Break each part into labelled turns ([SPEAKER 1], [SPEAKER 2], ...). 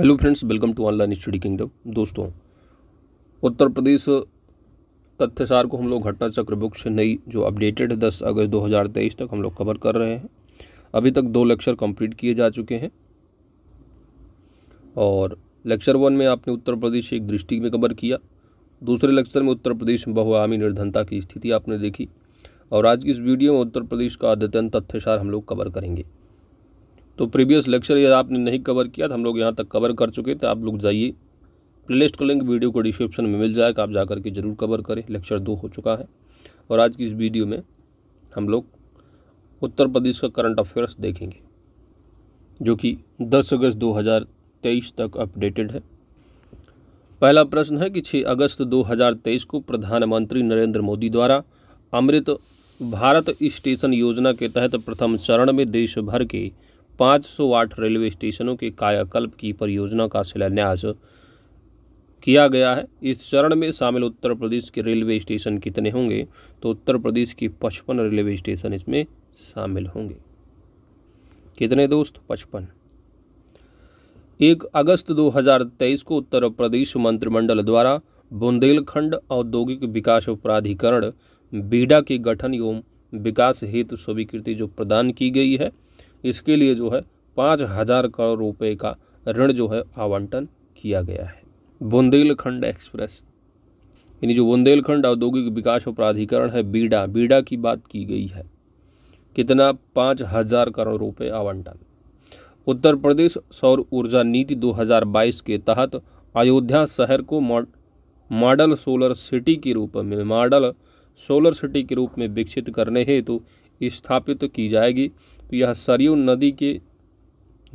[SPEAKER 1] hello friends welcome to online study kingdom दोस्तों उत्तर प्रदेश तथ्यसार को हम लोग घटना चक्र बुक्स नई जो अपडेटेड है दस अगस्त 2023 तक हम लोग कवर कर रहे हैं अभी तक दो लेक्चर कंप्लीट किए जा चुके हैं और लेक्चर वन में आपने उत्तर प्रदेश एक दृष्टि में कवर किया दूसरे लेक्चर में उत्तर प्रदेश में बहुआयामी निर्धनता की स्थिति आपने देखी और आज की इस वीडियो में उत्तर प्रदेश का अद्यतन तथ्यसार हम लोग कवर करेंगे तो प्रीवियस लेक्चर यदि आपने नहीं कवर किया तो हम लोग यहाँ तक कवर कर चुके थे आप लोग जाइए प्लेलिस्ट का लिंक वीडियो को डिस्क्रिप्शन में मिल जाएगा आप जा के ज़रूर कवर करें लेक्चर दो हो चुका है और आज की इस वीडियो में हम लोग उत्तर प्रदेश का करंट अफेयर्स देखेंगे जो कि 10 अगस्त 2023 तक अपडेटेड है पहला प्रश्न है कि 6 अगस्त 2023 को प्रधानमंत्री नरेंद्र मोदी द्वारा अमृत भारत स्टेशन योजना के तहत प्रथम चरण में देश भर के 508 रेलवे स्टेशनों के कायाकल्प की परियोजना का शिलान्यास किया गया है इस चरण में शामिल उत्तर प्रदेश के रेलवे स्टेशन कितने होंगे तो उत्तर प्रदेश के पचपन रेलवे स्टेशन इसमें शामिल होंगे कितने दोस्त पचपन एक अगस्त 2023 को उत्तर प्रदेश मंत्रिमंडल द्वारा बुंदेलखंड औद्योगिक विकास प्राधिकरण बीडा के गठन एवं विकास हेतु स्वीकृति जो प्रदान की गई है इसके लिए जो है पाँच हजार करोड़ रुपए का ऋण जो है आवंटन किया गया है बुंदेलखंड एक्सप्रेस यानी जो बुंदेलखंड औद्योगिक विकास प्राधिकरण है बीडा बीडा की बात की गई है कितना पाँच हजार करोड़ रुपए आवंटन उत्तर प्रदेश सौर ऊर्जा नीति 2022 के तहत अयोध्या शहर को मॉडल सोलर सिटी के रूप में मॉडल सोलर सिटी के रूप में विकसित करने हेतु तो स्थापित की जाएगी तो यह सरयू नदी के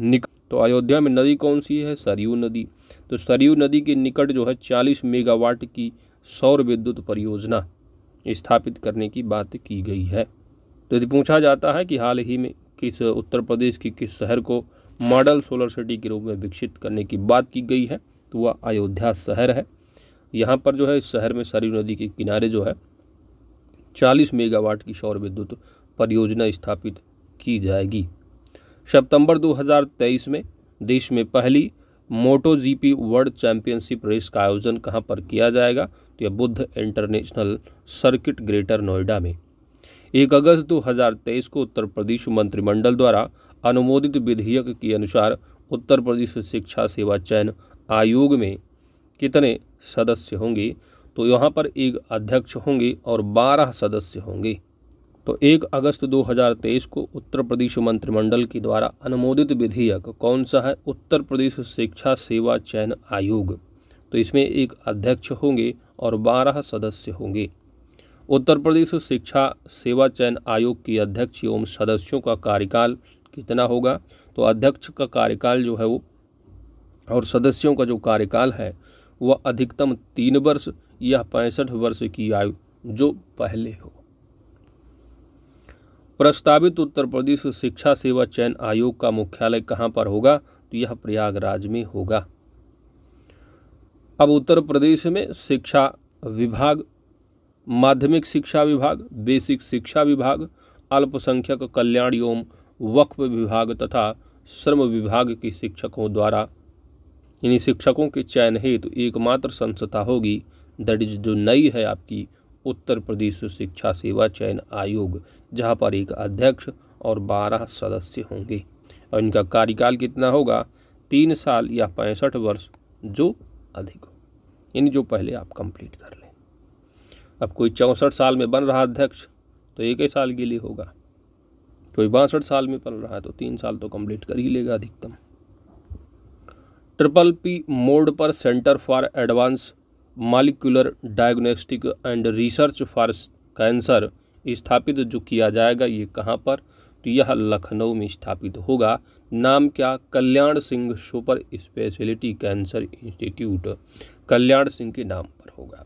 [SPEAKER 1] निकट तो अयोध्या में नदी कौन सी है सरयू नदी तो सरयू नदी के निकट जो है चालीस मेगावाट की सौर विद्युत परियोजना स्थापित करने की बात की गई है तो यदि पूछा जाता है कि हाल ही में किस उत्तर प्रदेश के किस शहर को मॉडल सोलर सिटी के रूप में विकसित करने की बात की गई है तो वह अयोध्या शहर है यहाँ पर जो है इस शहर में सरयू नदी के किनारे जो है चालीस मेगावाट की सौर विद्युत परियोजना स्थापित की जाएगी सितंबर 2023 में देश में पहली moto GP world championship race का आयोजन कहाँ पर किया जाएगा तो यह Buddh international circuit greater Noida में एक अगस्त 2023 को उत्तर प्रदेश मंत्रिमंडल द्वारा अनुमोदित विधेयक के अनुसार उत्तर प्रदेश शिक्षा सेवा चयन आयोग में कितने सदस्य होंगे तो यहाँ पर एक अध्यक्ष होंगे और बारह सदस्य होंगे तो एक अगस्त 2023 को उत्तर प्रदेश मंत्रिमंडल के द्वारा अनुमोदित विधेयक कौन सा है उत्तर प्रदेश शिक्षा सेवा चयन आयोग तो इसमें एक अध्यक्ष होंगे और 12 सदस्य होंगे उत्तर प्रदेश शिक्षा सेवा चयन आयोग की अध्यक्ष एवं सदस्यों का कार्यकाल कितना होगा तो अध्यक्ष का कार्यकाल जो है वो और सदस्यों का जो कार्यकाल है वह अधिकतम तीन वर्ष या पैंसठ वर्ष की आयु जो पहले हो प्रस्तावित उत्तर प्रदेश शिक्षा सेवा चयन आयोग का मुख्यालय कहां पर होगा तो यह प्रयागराज में होगा अब उत्तर प्रदेश में शिक्षा विभाग माध्यमिक शिक्षा विभाग बेसिक शिक्षा विभाग अल्पसंख्यक कल्याण एवं वक्फ विभाग तथा श्रम विभाग के शिक्षकों द्वारा इन्हीं शिक्षकों के चयन हेतु तो एकमात्र संस्था होगी दैट इज जो नई है आपकी उत्तर प्रदेश शिक्षा सेवा चयन आयोग जहां पर एक अध्यक्ष और बारह सदस्य होंगे और इनका कार्यकाल कितना होगा तीन साल या पैंसठ वर्ष जो अधिक हो इन जो पहले आप कंप्लीट कर लें अब कोई चौंसठ साल में बन रहा अध्यक्ष तो एक ही साल के लिए होगा कोई बासठ साल में बन रहा है तो तीन साल तो कंप्लीट कर ही लेगा अधिकतम ट्रिपल पी मोड पर centre for advance molecular diagnostic and research for cancer स्थापित जो किया जाएगा ये कहाँ पर तो यह लखनऊ में स्थापित होगा नाम क्या Kalyan Singh super speciality cancer institute Kalyan Singh के नाम पर होगा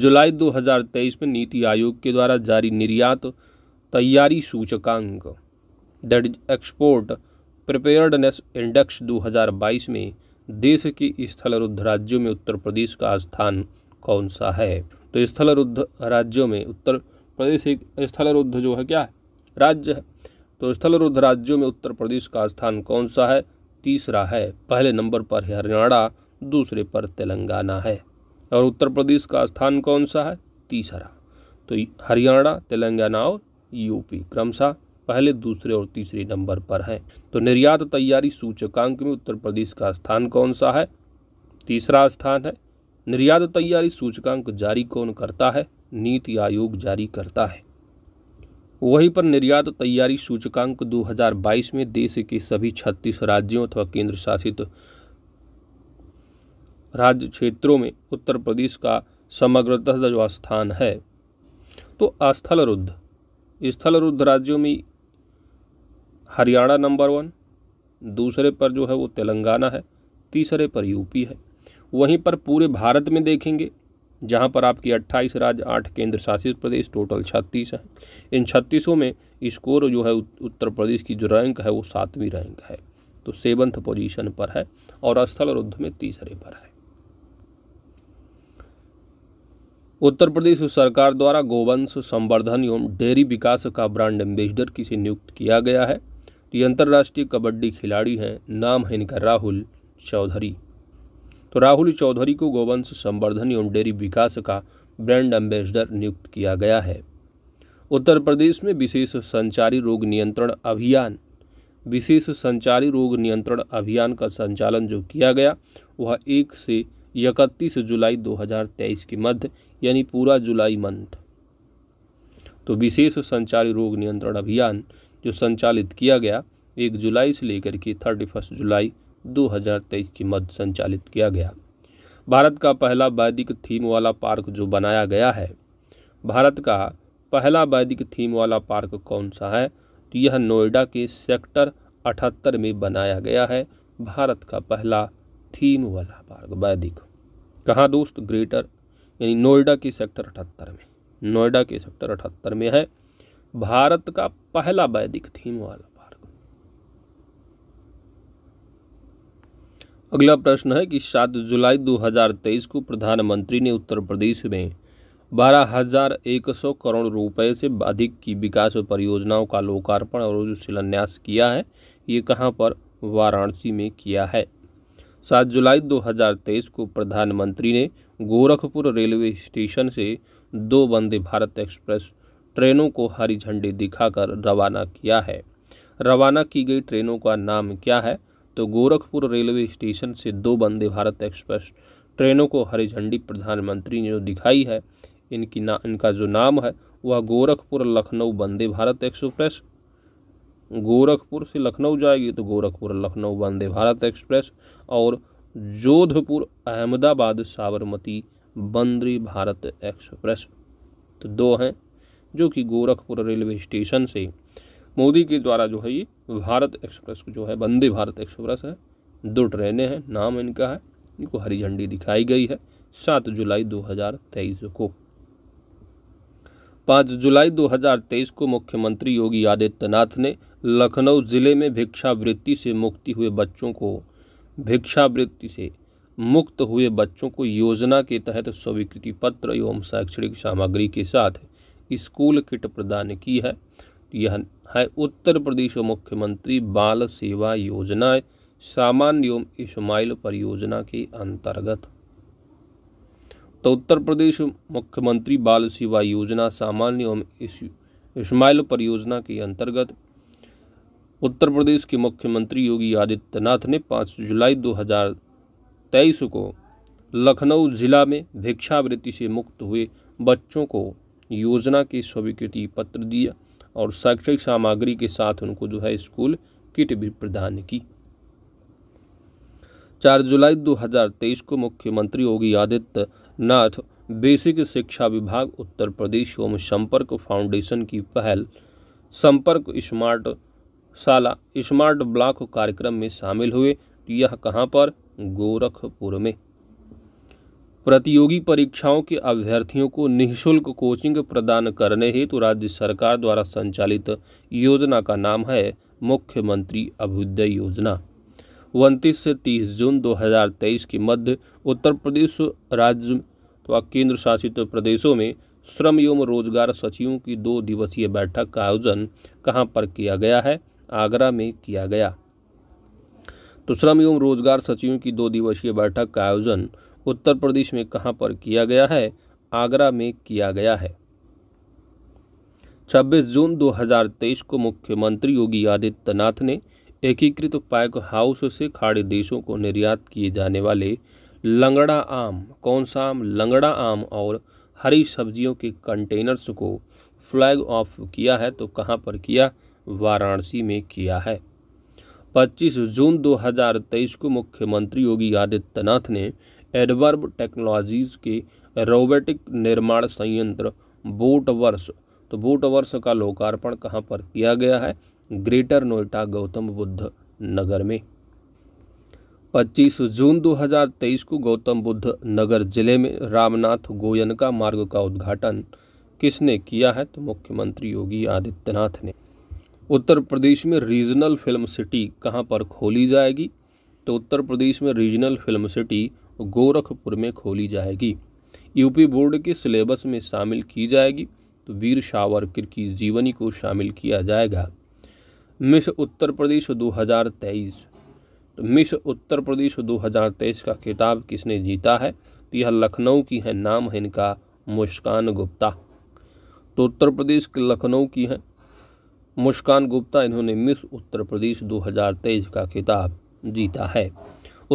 [SPEAKER 1] जुलाई 2023 में नीति आयोग के द्वारा जारी निर्यात तैयारी सूचकांक that is export preparedness index 2022 में देश की स्थल रुद्ध राज्यों में उत्तर प्रदेश का स्थान कौन सा है तो स्थल रुद्ध राज्यों में उत्तर प्रदेश एक स्थल रुद्ध जो है क्या राज्य है तो स्थल रुद्ध राज्यों में उत्तर प्रदेश का स्थान कौन सा है तीसरा है पहले नंबर पर हरियाणा दूसरे पर तेलंगाना है और उत्तर प्रदेश का स्थान कौन सा है तीसरा तो हरियाणा तेलंगाना और यूपी क्रमशः पहले दूसरे और तीसरे नंबर पर है तो निर्यात तैयारी सूचकांक में उत्तर प्रदेश का स्थान कौन सा है तीसरा स्थान है निर्यात तैयारी सूचकांक जारी कौन करता है नीति आयोग जारी करता है वहीं पर निर्यात तैयारी सूचकांक 2022 में देश के सभी 36 राज्यों अथवा केंद्र शासित राज्य क्षेत्रों में उत्तर प्रदेश का समग्रतः जो स्थान है तो स्थलरुद्ध रुद्ध स्थल रुद्ध राज्यों में हरियाणा नंबर वन दूसरे पर जो है वो तेलंगाना है तीसरे पर यूपी है वहीं पर पूरे भारत में देखेंगे जहां पर आपकी 28 राज्य 8 केंद्र शासित प्रदेश टोटल 36 हैं इन 36ों में स्कोर जो है उत्तर प्रदेश की जो रैंक है वो सातवीं रैंक है तो सेवन्थ पोजीशन पर है और स्थल रुद्ध में तीसरे पर है उत्तर प्रदेश सरकार द्वारा गोवंश संवर्धन एवं डेयरी विकास का ब्रांड एम्बेसडर किसे नियुक्त किया गया है तो ये अंतर्राष्ट्रीय कबड्डी खिलाड़ी हैं नाम है इनका राहुल चौधरी तो राहुल चौधरी को गोवंश संवर्धन एवं डेयरी विकास का ब्रांड एम्बेसडर नियुक्त किया गया है उत्तर प्रदेश में विशेष संचारी रोग नियंत्रण अभियान विशेष संचारी रोग नियंत्रण अभियान का संचालन जो किया गया वह एक से इकतीस जुलाई 2023 के मध्य यानी पूरा जुलाई मंथ तो विशेष संचारी रोग नियंत्रण अभियान जो संचालित किया गया एक जुलाई से लेकर के थर्टी फर्स्ट जुलाई 2023 के मध्य संचालित किया गया भारत का पहला वैदिक थीम वाला पार्क जो बनाया गया है भारत का पहला वैदिक थीम वाला पार्क कौन सा है तो यह नोएडा के सेक्टर अठहत्तर में बनाया गया है भारत का पहला थीम वाला पार्क वैदिक कहाँ दोस्त ग्रेटर यानी नोएडा के सेक्टर अठहत्तर में नोएडा के सेक्टर अठहत्तर में है भारत का पहला वैदिक थीम वाला पार्क अगला प्रश्न है कि 7 जुलाई 2023 को प्रधानमंत्री ने उत्तर प्रदेश में बारह हजार एक सौ करोड़ रुपए से अधिक की विकास परियोजनाओं का लोकार्पण और शिलान्यास किया है ये कहाँ पर वाराणसी में किया है सात जुलाई 2023 को प्रधानमंत्री ने गोरखपुर रेलवे स्टेशन से दो वंदे भारत एक्सप्रेस ट्रेनों को हरी झंडी दिखाकर रवाना किया है रवाना की गई ट्रेनों का नाम क्या है तो गोरखपुर रेलवे स्टेशन से दो वंदे भारत एक्सप्रेस ट्रेनों को हरी झंडी प्रधानमंत्री ने जो दिखाई है इनकी ना इनका जो नाम है वह गोरखपुर लखनऊ वंदे भारत एक्सप्रेस गोरखपुर से लखनऊ जाएगी तो गोरखपुर लखनऊ वंदे भारत एक्सप्रेस और जोधपुर अहमदाबाद साबरमती वंदे भारत एक्सप्रेस तो दो हैं जो कि गोरखपुर रेलवे स्टेशन से मोदी के द्वारा जो है ये भारत एक्सप्रेस जो है वंदे भारत एक्सप्रेस है दो ट्रेनें हैं नाम इनका है इनको हरी झंडी दिखाई गई है सात जुलाई 2023 को पाँच जुलाई 2023 को मुख्यमंत्री योगी आदित्यनाथ ने लखनऊ ज़िले में भिक्षावृत्ति से मुक्ति हुए बच्चों को भिक्षावृत्ति से मुक्त हुए बच्चों को योजना के तहत स्वीकृति पत्र एवं शैक्षणिक सामग्री के साथ स्कूल किट प्रदान की है यह है उत्तर प्रदेश मुख्यमंत्री बाल सेवा योजना सामान्य एवं इस्माइल परियोजना के अंतर्गत तो उत्तर प्रदेश मुख्यमंत्री बाल सेवा योजना सामान्य एवं इस्माइल परियोजना के अंतर्गत उत्तर प्रदेश के मुख्यमंत्री योगी आदित्यनाथ ने 5 जुलाई 2023 को लखनऊ जिला में भिक्षावृत्ति से मुक्त हुए बच्चों को योजना की स्वीकृति पत्र दिया और शैक्षणिक सामग्री के साथ उनको जो है स्कूल किट भी प्रदान की चार जुलाई 2023 को मुख्यमंत्री योगी आदित्यनाथ बेसिक शिक्षा विभाग उत्तर प्रदेश एवं संपर्क फाउंडेशन की पहल संपर्क स्मार्ट शाला स्मार्ट ब्लॉक कार्यक्रम में शामिल हुए यह कहाँ पर गोरखपुर में प्रतियोगी परीक्षाओं के अभ्यर्थियों को निःशुल्क कोचिंग प्रदान करने हेतु राज्य सरकार द्वारा संचालित योजना का नाम है मुख्यमंत्री अभ्युदय योजना उनतीस से 30 जून 2023 के मध्य उत्तर प्रदेश राज्य व केंद्र शासित प्रदेशों में श्रम एवं रोजगार सचिवों की दो दिवसीय बैठक का आयोजन कहाँ पर किया गया है आगरा में किया गया तो श्रम एवं रोजगार सचिवों की दो दिवसीय बैठक का आयोजन उत्तर प्रदेश में कहाँ पर किया गया है आगरा में किया गया है 26 जून 2023 को मुख्यमंत्री योगी आदित्यनाथ ने एकीकृत पैक हाउस से खाड़ी देशों को निर्यात किए जाने वाले लंगड़ा आम कौन सा आम लंगड़ा आम और हरी सब्जियों के कंटेनर्स को फ्लैग ऑफ किया है तो कहाँ पर किया वाराणसी में किया है 25 जून 2023 को मुख्यमंत्री योगी आदित्यनाथ ने एडवर्ब टेक्नोलॉजीज़ के रोबोटिक निर्माण संयंत्र बोटवर्स तो बोटवर्स का लोकार्पण कहाँ पर किया गया है ग्रेटर नोएडा गौतम बुद्ध नगर में 25 जून 2023 को गौतम बुद्ध नगर जिले में रामनाथ गोयनका मार्ग का उद्घाटन किसने किया है तो मुख्यमंत्री योगी आदित्यनाथ ने उत्तर प्रदेश में रीजनल फिल्म सिटी कहाँ पर खोली जाएगी तो उत्तर प्रदेश में रीजनल फिल्म सिटी गोरखपुर में खोली जाएगी यूपी बोर्ड के सिलेबस में शामिल की जाएगी तो वीर सावरकर की जीवनी को शामिल किया जाएगा मिस उत्तर प्रदेश 2023 तो मिस उत्तर प्रदेश 2023 का खिताब किसने जीता है तो यह लखनऊ की है नाम है इनका मुस्कान गुप्ता तो उत्तर प्रदेश के लखनऊ की हैं मुस्कान गुप्ता इन्होंने मिस उत्तर प्रदेश 2023 का खिताब जीता है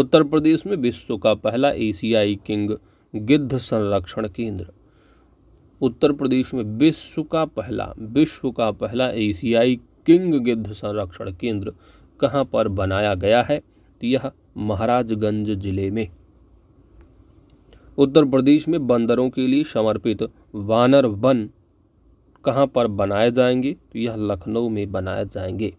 [SPEAKER 1] उत्तर प्रदेश में विश्व का पहला एशियाई किंग गिद्ध संरक्षण केंद्र उत्तर प्रदेश में विश्व का पहला विश्व का पहला एशियाई किंग गिद्ध संरक्षण केंद्र कहाँ पर बनाया गया है तो यह महाराजगंज जिले में उत्तर प्रदेश में बंदरों के लिए समर्पित वानर वन कहाँ पर बनाए जाएंगे तो यह लखनऊ में बनाए जाएंगे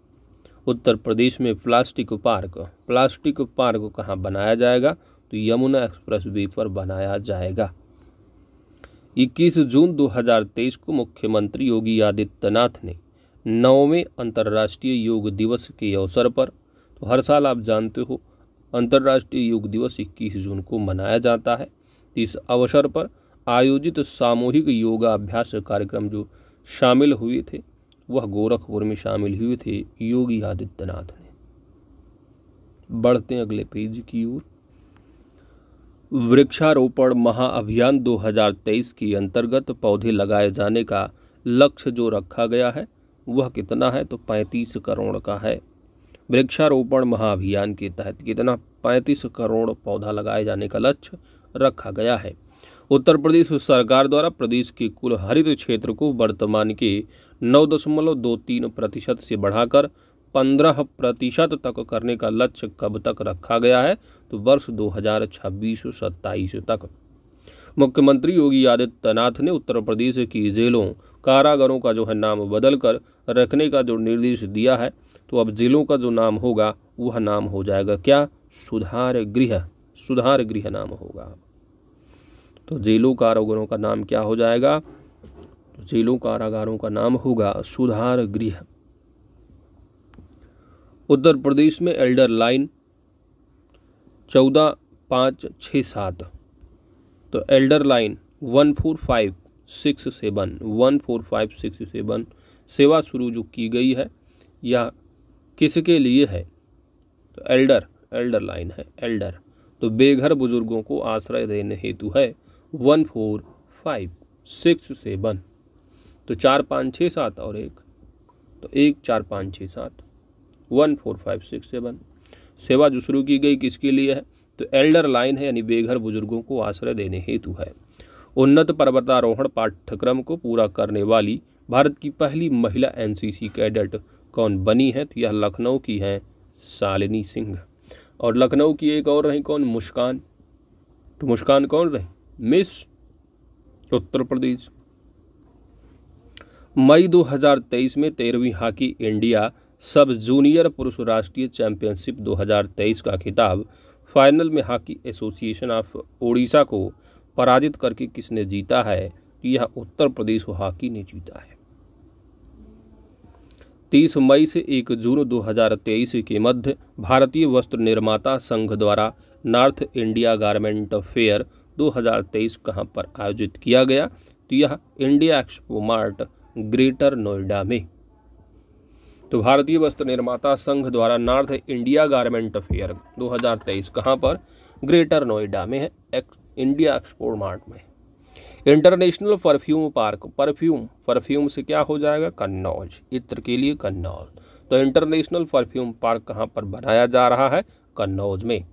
[SPEAKER 1] उत्तर प्रदेश में प्लास्टिक पार्क प्लास्टिक पार्क कहाँ बनाया जाएगा तो यमुना एक्सप्रेस वे पर बनाया जाएगा 21 जून 2023 को मुख्यमंत्री योगी आदित्यनाथ ने नौवें अंतर्राष्ट्रीय योग दिवस के अवसर पर तो हर साल आप जानते हो अंतर्राष्ट्रीय योग दिवस 21 जून को मनाया जाता है तो इस अवसर पर आयोजित सामूहिक योगाभ्यास कार्यक्रम जो शामिल हुए थे वह गोरखपुर में शामिल हुए थे योगी आदित्यनाथ ने बढ़ते अगले पेज की ओर वृक्षारोपण महाअभियान 2023 के अंतर्गत पौधे लगाए जाने का लक्ष्य जो रखा गया है वह कितना है तो 35 करोड़ का है वृक्षारोपण महाअभियान के तहत कितना 35 करोड़ पौधा लगाए जाने का लक्ष्य रखा गया है उत्तर प्रदेश सरकार द्वारा प्रदेश के कुल हरित क्षेत्र को वर्तमान के नौ दशमलव दो तीन प्रतिशत से बढ़ाकर पंद्रह प्रतिशत तक करने का लक्ष्य कब तक रखा गया है तो वर्ष दो हज़ार छब्बीस सत्ताईस तक मुख्यमंत्री योगी आदित्यनाथ ने उत्तर प्रदेश की जेलों कारागारों का जो है नाम बदल कर रखने का जो निर्देश दिया है तो अब जेलों का जो नाम होगा वह नाम हो जाएगा क्या सुधार गृह सुधार गृह नाम होगा तो जेलों कारागारों का नाम क्या हो जाएगा जेलों कारागारों का नाम होगा सुधार गृह उत्तर प्रदेश में एल्डर लाइन चौदह पाँच छ सात तो elder line one four five six seven one four five six seven सेवा शुरू जो की गई है या किसके लिए है तो एल्डर एल्डर लाइन है एल्डर तो बेघर बुजुर्गों को आश्रय देने हेतु है one four five six seven तो चार पाँच छः सात और एक तो एक चार पाँच छः सात one four five six seven सेवा जो शुरू की गई किसके लिए है तो एल्डर लाइन है यानी बेघर बुजुर्गों को आश्रय देने हेतु है उन्नत पर्वतारोहण पाठ्यक्रम को पूरा करने वाली भारत की पहली महिला एनसीसी कैडेट कौन बनी है तो यह लखनऊ की हैं शालिनी सिंह और लखनऊ की एक और रही कौन मुस्कान तो मुस्कान कौन रही मिस उत्तर प्रदेश मई 2023 में तेरहवीं हॉकी इंडिया सब जूनियर पुरुष राष्ट्रीय चैंपियनशिप 2023 का खिताब फाइनल में हॉकी एसोसिएशन ऑफ ओडिशा को पराजित करके किसने जीता है यह उत्तर प्रदेश हॉकी ने जीता है 30 मई से 1 जून 2023 के मध्य भारतीय वस्त्र निर्माता संघ द्वारा नॉर्थ इंडिया गारमेंट फेयर 2023 कहां पर आयोजित किया गया तो यह India expo mart greater Noida में तो भारतीय वस्त्र निर्माता संघ द्वारा नॉर्थ इंडिया गारमेंट फेयर 2023 कहाँ पर ग्रेटर नोएडा में है एक, इंडिया एक्सपोर्ट मार्ट में international perfume park perfume perfume से क्या हो जाएगा कन्नौज इत्र के लिए कन्नौज तो इंटरनेशनल परफ्यूम पार्क कहाँ पर बनाया जा रहा है कन्नौज में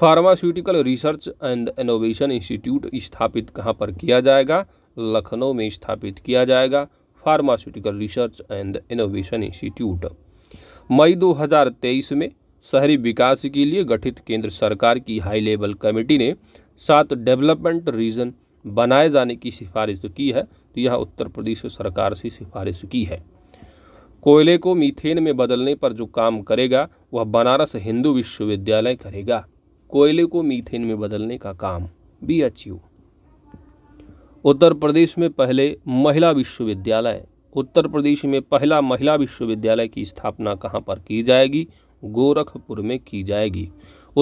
[SPEAKER 1] pharmaceutical research and innovation institute स्थापित कहाँ पर किया जाएगा लखनऊ में स्थापित किया जाएगा pharmaceutical research and innovation institute मई 2023 में शहरी विकास के लिए गठित केंद्र सरकार की हाई लेवल कमेटी ने सात डेवलपमेंट रीजन बनाए जाने की सिफारिश की है तो यह उत्तर प्रदेश सरकार से सिफारिश की है कोयले को मीथेन में बदलने पर जो काम करेगा वह बनारस हिंदू विश्वविद्यालय करेगा कोयले को मीथेन में बदलने का काम B H U Uttar Pradesh में पहले महिला विश्वविद्यालय उत्तर प्रदेश में पहला महिला विश्वविद्यालय की स्थापना कहाँ पर की जाएगी गोरखपुर में की जाएगी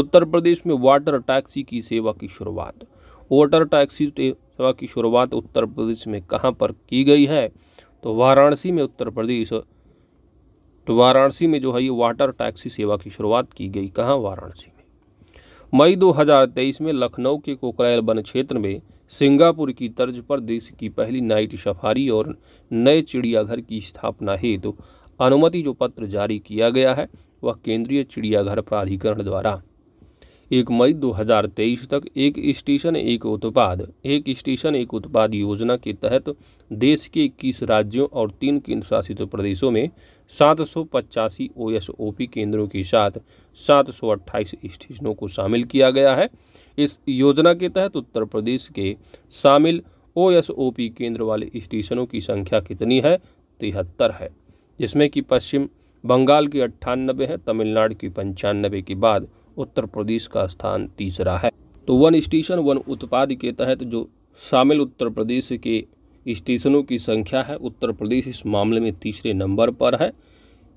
[SPEAKER 1] उत्तर प्रदेश में वाटर टैक्सी की सेवा की शुरुआत वाटर टैक्सी सेवा की शुरुआत उत्तर प्रदेश में कहाँ पर की गई है तो वाराणसी में उत्तर प्रदेश तो वाराणसी में जो है ये वाटर टैक्सी सेवा की शुरुआत की गई कहाँ वाराणसी में मई 2023 में लखनऊ के कोकरायल वन क्षेत्र में सिंगापुर की तर्ज पर देश की पहली नाइट सफारी और नए चिड़ियाघर की स्थापना हेतु तो अनुमति जो पत्र जारी किया गया है वह केंद्रीय चिड़ियाघर प्राधिकरण द्वारा एक मई 2023 तक एक स्टेशन एक उत्पाद एक स्टेशन एक उत्पाद योजना के तहत देश के इक्कीस राज्यों और तीन केंद्र शासित प्रदेशों में सात सौ पचासी ओ एस ओ पी केंद्रों के साथ सात सौ अट्ठाईस स्टेशनों को शामिल किया गया है इस योजना के तहत उत्तर प्रदेश के शामिल ओ एस ओ पी केंद्र वाले स्टेशनों की संख्या कितनी है तिहत्तर है जिसमें कि पश्चिम बंगाल की अट्ठानबे है तमिलनाडु की पंचानबे के बाद उत्तर प्रदेश का स्थान तीसरा है तो वन स्टेशन वन उत्पाद के तहत जो शामिल उत्तर प्रदेश के स्टेशनों की संख्या है उत्तर प्रदेश इस मामले में तीसरे नंबर पर है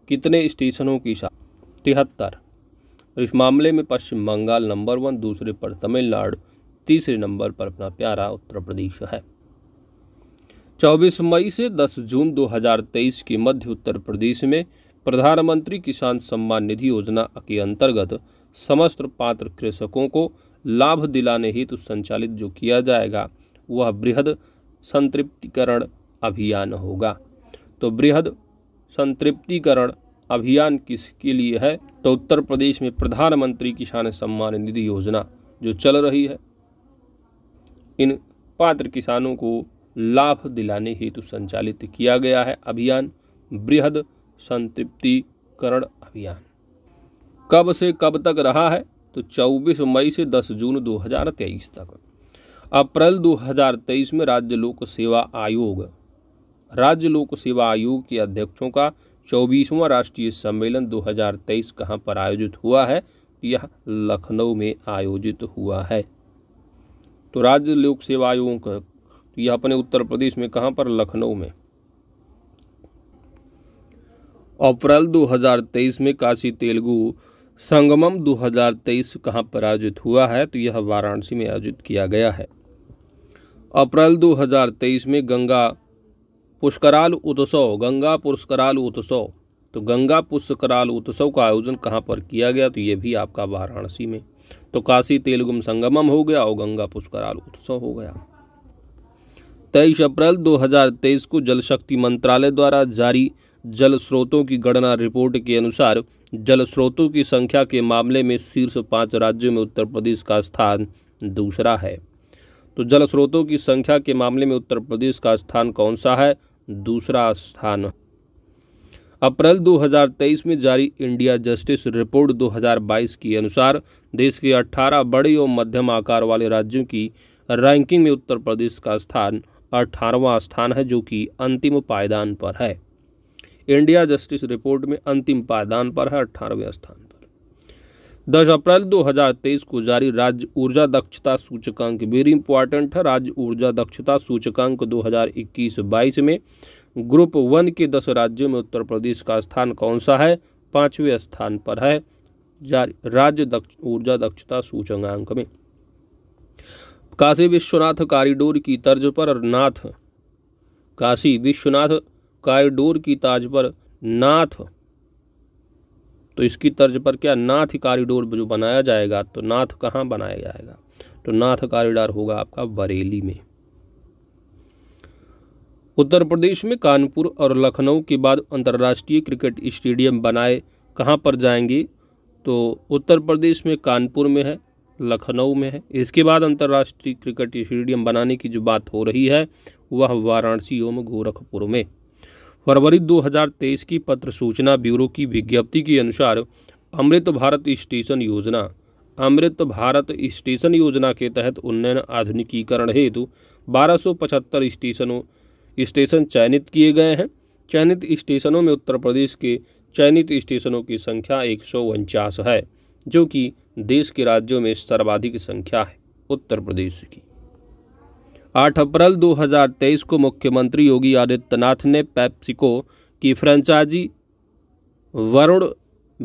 [SPEAKER 1] कितने स्टेशनों की तिहत्तर इस मामले में पश्चिम बंगाल नंबर वन दूसरे पर तमिलनाडु तीसरे नंबर पर अपना प्यारा उत्तर प्रदेश है 24 मई से 10 जून 2023 के मध्य उत्तर प्रदेश में प्रधानमंत्री किसान सम्मान निधि योजना के अंतर्गत समस्त पात्र कृषकों को लाभ दिलाने हेतु संचालित जो किया जाएगा वह बृहद संतृप्तिकरण अभियान होगा तो बृहद संतृप्तिकरण अभियान किसके लिए है तो उत्तर प्रदेश में प्रधानमंत्री किसान सम्मान निधि योजना जो चल रही है इन पात्र किसानों को लाभ दिलाने हेतु संचालित किया गया है अभियान बृहद संतृप्तिकरण अभियान कब से कब तक रहा है तो 24 मई से 10 जून 2023 तक अप्रैल 2023 में राज्य लोक सेवा आयोग राज्य लोक सेवा आयोग के अध्यक्षों का चौबीसवा राष्ट्रीय सम्मेलन 2023 कहां पर आयोजित हुआ है यह लखनऊ में आयोजित हुआ है तो राज्य लोक सेवा आयोग का तो यह अपने उत्तर प्रदेश में कहाँ पर लखनऊ में अप्रैल 2023 में काशी तेलुगु संगमम 2023 कहाँ पर आयोजित हुआ है तो यह वाराणसी में आयोजित किया गया है अप्रैल 2023 में गंगा पुष्कराल उत्सव गंगा पुष्कराल उत्सव तो गंगा पुष्कराल उत्सव का आयोजन कहाँ पर किया गया तो ये भी आपका वाराणसी में तो काशी तेलुगुम संगमम हो गया और गंगा पुष्कराल उत्सव हो गया तेईस अप्रैल 2023 को जल शक्ति मंत्रालय द्वारा जारी जल स्रोतों की गणना रिपोर्ट के अनुसार जल स्रोतों की संख्या के मामले में शीर्ष पाँच राज्यों में उत्तर प्रदेश का स्थान दूसरा है तो जल स्रोतों की संख्या के मामले में उत्तर प्रदेश का स्थान कौन सा है दूसरा स्थान अप्रैल 2023 में जारी इंडिया जस्टिस रिपोर्ट 2022 के अनुसार देश के 18 बड़े और मध्यम आकार वाले राज्यों की रैंकिंग में उत्तर प्रदेश का स्थान अठारहवां स्थान है जो कि अंतिम पायदान पर है इंडिया जस्टिस रिपोर्ट में अंतिम पायदान पर है अठारहवें स्थान दस अप्रैल 2023 को जारी राज्य ऊर्जा दक्षता सूचकांक वेरी इंपॉर्टेंट है राज्य ऊर्जा दक्षता सूचकांक 2021-22 में ग्रुप वन के दस राज्यों में उत्तर प्रदेश का स्थान कौन सा है पाँचवें स्थान पर है राज्य दक्ष ऊर्जा दक्षता सूचकांक में काशी विश्वनाथ कॉरिडोर की तर्ज पर नाथ काशी विश्वनाथ कॉरिडोर की ताज पर नाथ तो इसकी तर्ज पर क्या नाथ कॉरिडोर जो बनाया जाएगा तो नाथ कहाँ बनाया जाएगा तो नाथ कॉरिडोर होगा आपका बरेली में उत्तर प्रदेश में कानपुर और लखनऊ के बाद अंतर्राष्ट्रीय क्रिकेट स्टेडियम बनाए कहाँ पर जाएंगे तो उत्तर प्रदेश में कानपुर में है लखनऊ में है इसके बाद अंतर्राष्ट्रीय क्रिकेट स्टेडियम बनाने की जो बात हो रही है वह वाराणसी एवं गोरखपुर में फरवरी 2023 की पत्र सूचना ब्यूरो की विज्ञप्ति के अनुसार अमृत भारत स्टेशन योजना अमृत भारत स्टेशन योजना के तहत उन्नयन आधुनिकीकरण हेतु बारह स्टेशनों स्टेशन चयनित किए गए हैं चयनित स्टेशनों में उत्तर प्रदेश के चयनित स्टेशनों की संख्या एक है जो कि देश के राज्यों में सर्वाधिक संख्या है उत्तर प्रदेश की 8 अप्रैल 2023 को मुख्यमंत्री योगी आदित्यनाथ ने पैप्सिको की फ्रेंचाइजी वरुण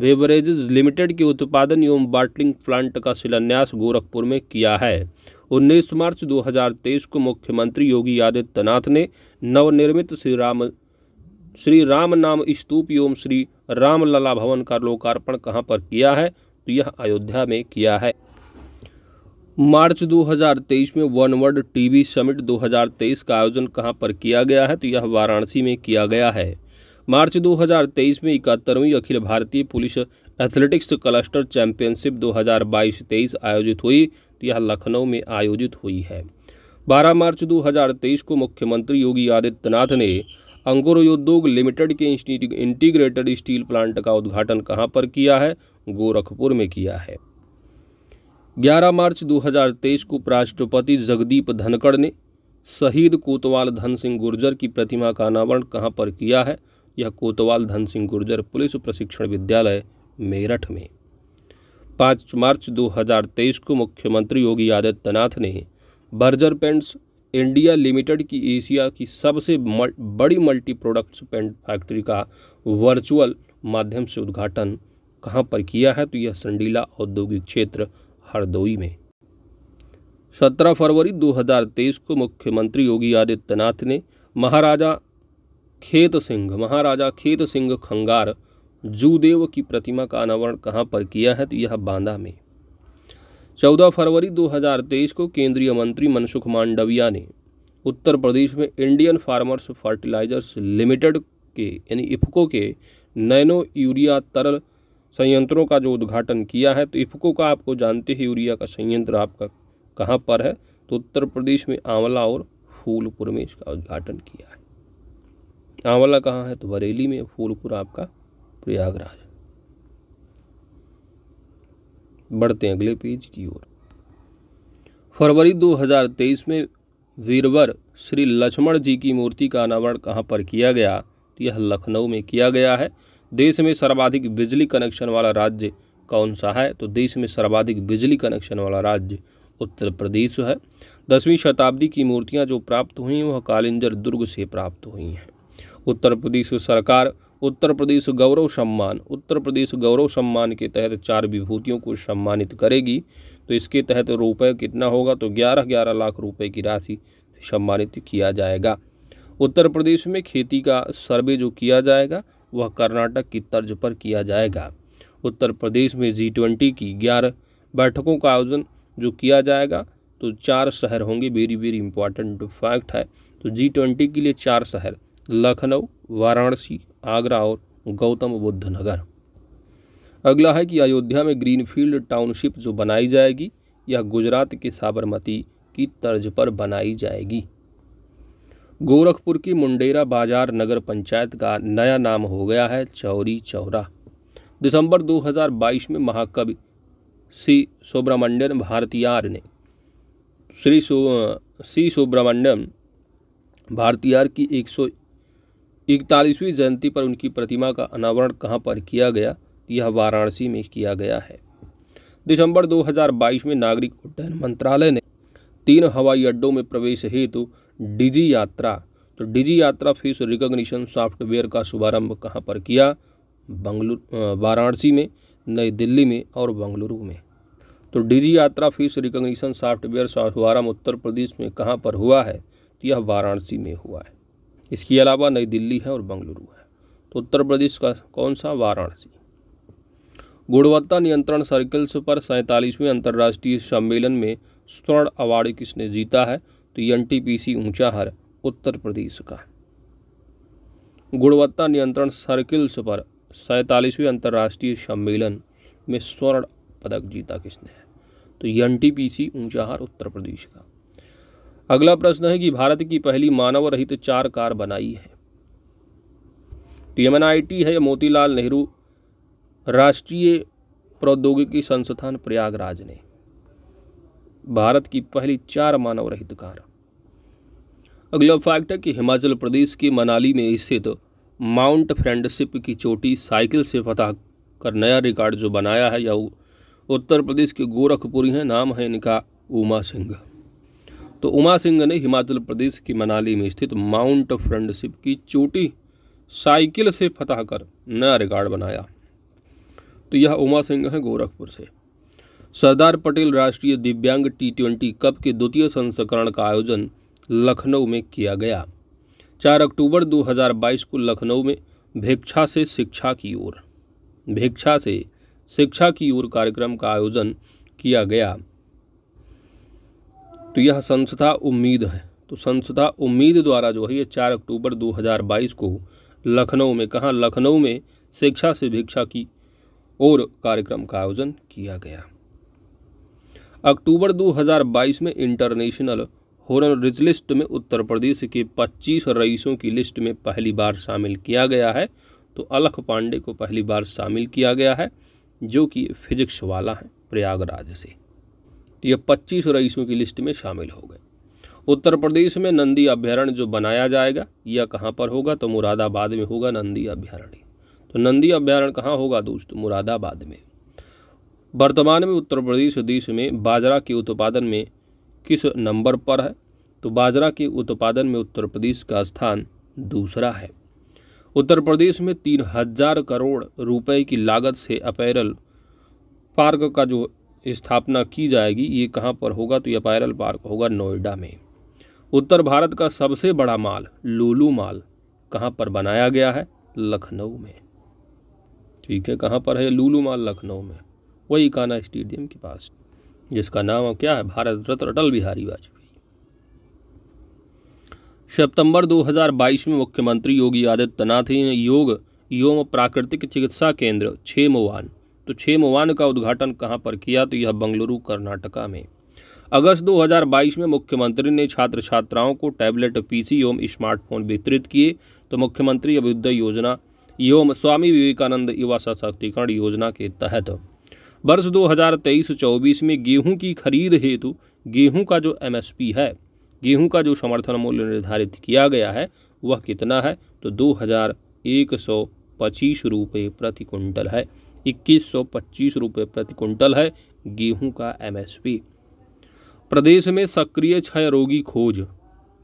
[SPEAKER 1] बेवरेजेज लिमिटेड के उत्पादन एवं बाटलिंग प्लांट का शिलान्यास गोरखपुर में किया है 19 मार्च 2023 को मुख्यमंत्री योगी आदित्यनाथ ने नवनिर्मित श्री राम श्री राम नाम स्तूप एवं श्री रामलला भवन का लोकार्पण कहाँ पर किया है तो यह अयोध्या में किया है मार्च 2023 में वन वर्ल्ड टीवी समिट 2023 का आयोजन कहां पर किया गया है तो यह वाराणसी में किया गया है मार्च 2023 में इकहत्तरवीं अखिल भारतीय पुलिस एथलेटिक्स क्लस्टर चैंपियनशिप 2022-23 आयोजित हुई तो यह लखनऊ में आयोजित हुई है 12 मार्च 2023 को मुख्यमंत्री योगी आदित्यनाथ ने उद्योग लिमिटेड के इंटीग्रेटेड स्टील प्लांट का उद्घाटन कहाँ पर किया है गोरखपुर में किया है 11 मार्च 2023 को उपराष्ट्रपति जगदीप धनखड़ ने शहीद कोतवाल धन सिंह गुर्जर की प्रतिमा का अनावरण कहाँ पर किया है यह कोतवाल धन सिंह गुर्जर पुलिस प्रशिक्षण विद्यालय मेरठ में पाँच मार्च 2023 को मुख्यमंत्री योगी आदित्यनाथ ने बर्जर पेंट्स इंडिया लिमिटेड की एशिया की सबसे मल, बड़ी मल्टी प्रोडक्ट्स पेंट फैक्ट्री का वर्चुअल माध्यम से उद्घाटन कहाँ पर किया है तो यह संडीला औद्योगिक क्षेत्र हरदोई में 17 फरवरी 2023 को मुख्यमंत्री योगी आदित्यनाथ ने महाराजा खेत सिंह महाराजा खेत सिंह खंगार जूदेव की प्रतिमा का अनावरण कहां पर किया है तो यह बांदा में 14 फरवरी 2023 को केंद्रीय मंत्री मनसुख मांडविया ने उत्तर प्रदेश में इंडियन फार्मर्स फर्टिलाइजर्स लिमिटेड के यानी इफको के नैनो यूरिया तरल संयंत्रों का जो उद्घाटन किया है तो इफको का आपको जानते ही यूरिया का संयंत्र आपका कहाँ पर है तो उत्तर प्रदेश में आंवला और फूलपुर में इसका उद्घाटन किया है आंवला कहाँ है तो बरेली में फूलपुर आपका प्रयागराज बढ़ते हैं अगले पेज की ओर फरवरी 2023 में वीरवर श्री लक्ष्मण जी की मूर्ति का अनावरण कहाँ पर किया गया तो यह लखनऊ में किया गया है देश में सर्वाधिक बिजली कनेक्शन वाला राज्य कौन सा है तो देश में सर्वाधिक बिजली कनेक्शन वाला राज्य उत्तर प्रदेश है दसवीं शताब्दी की मूर्तियां जो प्राप्त हुई हैं वह कालिंजर दुर्ग से प्राप्त हुई हैं उत्तर प्रदेश सरकार उत्तर प्रदेश गौरव सम्मान उत्तर प्रदेश गौरव सम्मान के तहत चार विभूतियों को सम्मानित करेगी तो इसके तहत रुपये कितना होगा तो ग्यारह ग्यारह लाख रुपये की राशि सम्मानित किया जाएगा उत्तर प्रदेश में खेती का सर्वे जो किया जाएगा वह कर्नाटक की तर्ज पर किया जाएगा उत्तर प्रदेश में जी ट्वेंटी की ग्यारह बैठकों का आयोजन जो किया जाएगा तो चार शहर होंगे वेरी वेरी इंपॉर्टेंट फैक्ट है तो जी ट्वेंटी के लिए चार शहर लखनऊ वाराणसी आगरा और गौतम बुद्ध नगर अगला है कि अयोध्या में ग्रीनफील्ड टाउनशिप जो बनाई जाएगी यह गुजरात के साबरमती की तर्ज पर बनाई जाएगी गोरखपुर की मुंडेरा बाजार नगर पंचायत का नया नाम हो गया है चौरी चौरा दिसंबर 2022 में महाकवि सी सुब्रमण्यन भारतीयार ने श्री सी सुब्रमण्यन भारतीयार की एक सौ इकतालीसवीं जयंती पर उनकी प्रतिमा का अनावरण कहाँ पर किया गया यह वाराणसी में किया गया है दिसंबर 2022 में नागरिक उड्डयन मंत्रालय ने तीन हवाई अड्डों में प्रवेश हेतु तो डिजी यात्रा तो डिजी यात्रा फीस रिकग्निशन सॉफ्टवेयर का शुभारंभ कहाँ पर किया बंगलुरु वाराणसी में नई दिल्ली में और बंगलुरु में तो डिजी यात्रा फीस रिकग्निशन सॉफ्टवेयर शुभारंभ उत्तर प्रदेश में कहाँ पर हुआ है तो यह वाराणसी में हुआ है इसके अलावा नई दिल्ली है और बंगलुरु है तो उत्तर प्रदेश का कौन सा वाराणसी गुणवत्ता नियंत्रण सर्किल्स पर सैंतालीसवें अंतर्राष्ट्रीय सम्मेलन में स्वर्ण अवार्ड किसने जीता है तो N T P C Uttar Pradesh का गुणवत्ता नियंत्रण सर्किल्स पर सैंतालीसवें अंतर्राष्ट्रीय सम्मेलन में स्वर्ण पदक जीता किसने है तो N T P C Uttar Pradesh का अगला प्रश्न है कि भारत की पहली मानव रहित चार कार बनाई है तो यमन आई टी है मोतीलाल नेहरू राष्ट्रीय प्रौद्योगिकी संस्थान प्रयागराज ने भारत की पहली चार मानव रहित कार अगला फैक्ट है कि हिमाचल प्रदेश के मनाली में स्थित तो माउंट फ्रेंडशिप की चोटी साइकिल से फतह कर नया रिकॉर्ड जो बनाया है या उत्तर प्रदेश के गोरखपुरी हैं नाम है इनका उमा सिंह तो उमा सिंह ने हिमाचल प्रदेश की मनाली में स्थित तो माउंट फ्रेंडशिप की चोटी साइकिल से फतह कर नया रिकॉर्ड बनाया तो यह उमा सिंह है गोरखपुर से सरदार पटेल राष्ट्रीय दिव्यांग टी ट्वेंटी कप के द्वितीय संस्करण का आयोजन लखनऊ में किया गया चार अक्टूबर 2022 को लखनऊ में भिक्षा से शिक्षा की ओर भिक्षा से शिक्षा की ओर कार्यक्रम का आयोजन किया गया तो यह संस्था उम्मीद है तो संस्था उम्मीद द्वारा जो है ये चार अक्टूबर 2022 को लखनऊ में कहाँ लखनऊ में शिक्षा से भिक्षा की ओर कार्यक्रम का आयोजन किया गया अक्टूबर 2022 में इंटरनेशनल होनर रिज लिस्ट में उत्तर प्रदेश के 25 रईसों की लिस्ट में पहली बार शामिल किया गया है तो अलख पांडे को पहली बार शामिल किया गया है जो कि फिजिक्स वाला है प्रयागराज से तो यह पच्चीस रईसों की लिस्ट में शामिल हो गए उत्तर प्रदेश में नंदी अभ्यारण्य जो बनाया जाएगा यह कहाँ पर होगा तो मुरादाबाद में होगा नंदी अभ्यारण्य तो नंदी अभ्यारण्य कहाँ होगा दोस्त मुरादाबाद में वर्तमान में उत्तर प्रदेश देश में बाजरा के उत्पादन में किस नंबर पर है तो बाजरा के उत्पादन में उत्तर प्रदेश का स्थान दूसरा है उत्तर प्रदेश में तीन हजार करोड़ रुपए की लागत से अपैरल पार्क का जो स्थापना की जाएगी ये कहाँ पर होगा तो ये अपैरल पार्क होगा नोएडा में उत्तर भारत का सबसे बड़ा माल लूलू माल कहाँ पर बनाया गया है लखनऊ में ठीक है कहाँ पर है लूलू माल लखनऊ में वही काना स्टेडियम के पास जिसका नाम क्या है भारत रत्न अटल बिहारी वाजपेयी सितंबर 2022 में मुख्यमंत्री योगी आदित्यनाथ ने योग योम प्राकृतिक चिकित्सा केंद्र मोवान तो मोवान का उद्घाटन कहाँ पर किया तो यह बंगलुरु कर्नाटका में अगस्त 2022 में मुख्यमंत्री ने छात्र छात्राओं को टैबलेट पीसी एवं स्मार्टफोन वितरित किए तो मुख्यमंत्री अभ्युदय योजना एवं स्वामी विवेकानंद युवा सशक्तिकरण योजना के तहत वर्ष 2023-24 में गेहूं की खरीद हेतु गेहूं का जो एमएसपी है गेहूं का जो समर्थन मूल्य निर्धारित किया गया है वह कितना है तो दो हज़ार एक सौ पच्चीस रुपये प्रति कुंटल है इक्कीस सौ पच्चीस रुपये प्रति कुंटल है गेहूं का एमएसपी प्रदेश में सक्रिय क्षय रोगी खोज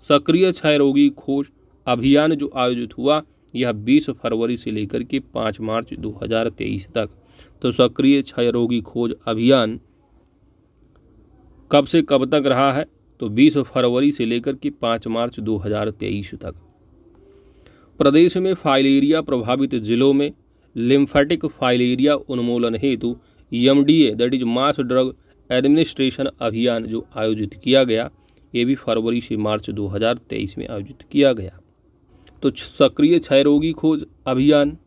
[SPEAKER 1] सक्रिय क्षय रोगी खोज अभियान जो आयोजित हुआ यह 20 फरवरी से लेकर के 5 मार्च 2023 तक तो सक्रिय क्षय रोगी खोज अभियान कब से कब तक रहा है तो 20 फरवरी से लेकर के 5 मार्च 2023 तक प्रदेश में फाइलेरिया प्रभावित जिलों में लिम्फेटिक फाइलेरिया उन्मूलन हेतु M D A that is mass drug administration अभियान जो आयोजित किया गया ये भी फरवरी से मार्च 2023 में आयोजित किया गया तो सक्रिय क्षय रोगी खोज अभियान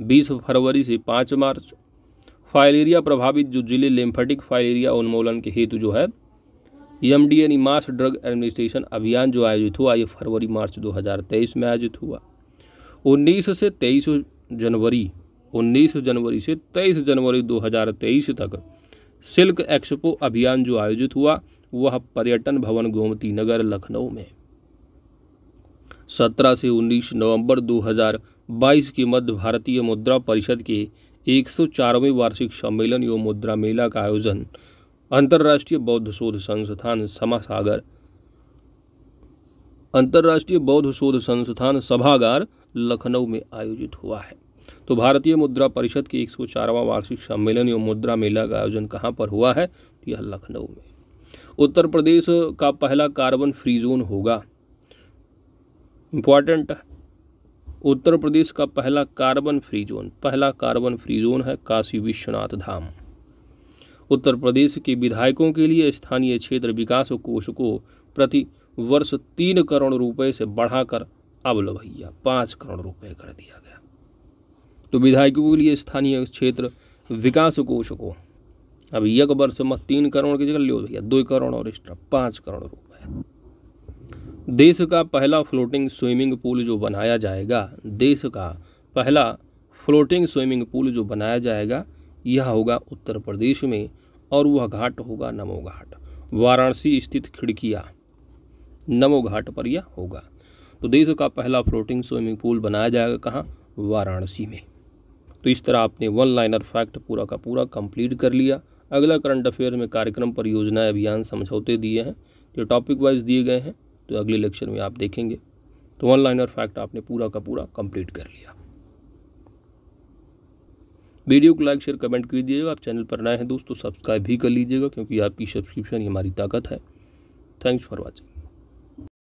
[SPEAKER 1] बीस फरवरी से पाँच मार्च फाइलेरिया प्रभावित जो जिले लेम्फेटिक फाइलेरिया उन्मूलन के हेतु जो है एम डी यानी मास ड्रग एडमिनिस्ट्रेशन अभियान जो आयोजित हुआ ये फरवरी मार्च 2023 में आयोजित हुआ 19 से 23 जनवरी 19 जनवरी से 23 जनवरी 2023 तक सिल्क एक्सपो अभियान जो आयोजित हुआ वह पर्यटन भवन गोमती नगर लखनऊ में 17 से 19 नवंबर बाईस के मध्य भारतीय मुद्रा परिषद के एक सौ चारवें वार्षिक सम्मेलन एवं मुद्रा मेला का आयोजन अंतर्राष्ट्रीय बौद्ध शोध संस्थान समासागर अंतर्राष्ट्रीय बौद्ध शोध संस्थान सभागार लखनऊ में आयोजित हुआ है तो भारतीय मुद्रा परिषद के एक सौ चारवां वार्षिक सम्मेलन एवं मुद्रा मेला का आयोजन कहाँ पर हुआ है तो यह लखनऊ में उत्तर प्रदेश का पहला कार्बन फ्री जोन होगा इम्पॉर्टेंट है उत्तर प्रदेश का पहला कार्बन फ्री जोन पहला कार्बन फ्री जोन है काशी विश्वनाथ धाम उत्तर प्रदेश के विधायकों के लिए स्थानीय क्षेत्र विकास कोष को प्रति वर्ष तीन करोड़ रुपए से बढ़ाकर अब लो भैया पाँच करोड़ रुपए कर दिया गया तो विधायकों के लिए स्थानीय क्षेत्र विकास कोष को अब एक वर्ष में तीन करोड़ की जगह लो भैया दो करोड़ और एक्स्ट्रा पाँच करोड़ रुपये देश का पहला फ्लोटिंग स्विमिंग पूल जो बनाया जाएगा देश का पहला फ्लोटिंग स्विमिंग पूल जो बनाया जाएगा यह होगा उत्तर प्रदेश में और वह घाट होगा नमो घाट वाराणसी स्थित खिड़किया नमो घाट पर यह होगा तो देश का पहला फ्लोटिंग स्विमिंग पूल बनाया जाएगा कहाँ वाराणसी में तो इस तरह आपने वन लाइनर फैक्ट पूरा का पूरा कंप्लीट कर लिया अगला करंट अफेयर में कार्यक्रम परियोजना अभियान समझौते दिए हैं जो टॉपिक वाइज दिए गए हैं तो अगले लेक्चर में आप देखेंगे तो वन लाइनर फैक्ट आपने पूरा का पूरा कंप्लीट कर लिया वीडियो को लाइक शेयर कमेंट कर दीजिएगा आप चैनल पर नए हैं दोस्तों सब्सक्राइब भी कर लीजिएगा क्योंकि आपकी सब्सक्रिप्शन हमारी ताकत है थैंक्स फॉर वॉचिंग